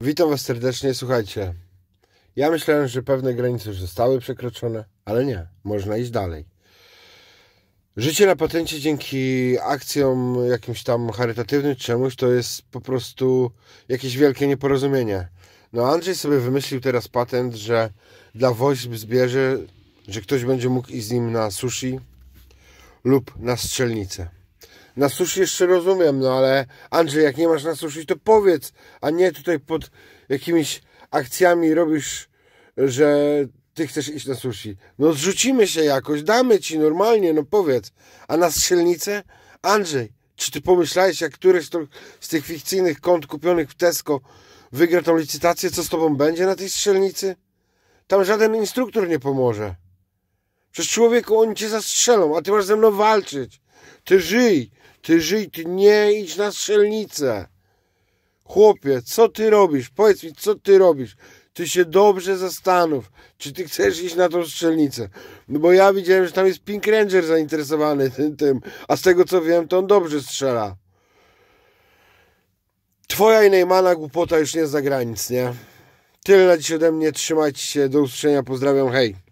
Witam Was serdecznie, słuchajcie. Ja myślałem, że pewne granice już zostały przekroczone, ale nie, można iść dalej. Życie na patencie dzięki akcjom jakimś tam charytatywnym czemuś to jest po prostu jakieś wielkie nieporozumienie. No Andrzej sobie wymyślił teraz patent, że dla woźb zbierze, że ktoś będzie mógł iść z nim na sushi lub na strzelnicę. Na suszy jeszcze rozumiem, no ale Andrzej, jak nie masz na suszy, to powiedz, a nie tutaj pod jakimiś akcjami robisz, że ty chcesz iść na sushi. No zrzucimy się jakoś, damy ci normalnie, no powiedz. A na strzelnicę? Andrzej, czy ty pomyślałeś, jak któryś z tych fikcyjnych kont kupionych w Tesco wygra tą licytację, co z tobą będzie na tej strzelnicy? Tam żaden instruktor nie pomoże. Przez człowieku oni cię zastrzelą, a ty masz ze mną walczyć. Ty żyj, ty żyj, ty nie idź na strzelnicę. Chłopie, co ty robisz? Powiedz mi, co ty robisz? Ty się dobrze zastanów, czy ty chcesz iść na tą strzelnicę. No bo ja widziałem, że tam jest Pink Ranger zainteresowany tym, tym. a z tego co wiem, to on dobrze strzela. Twoja i Neymana głupota już nie jest za granic, nie? Tyle na dziś ode mnie, trzymajcie się, do usłyszenia, pozdrawiam, hej!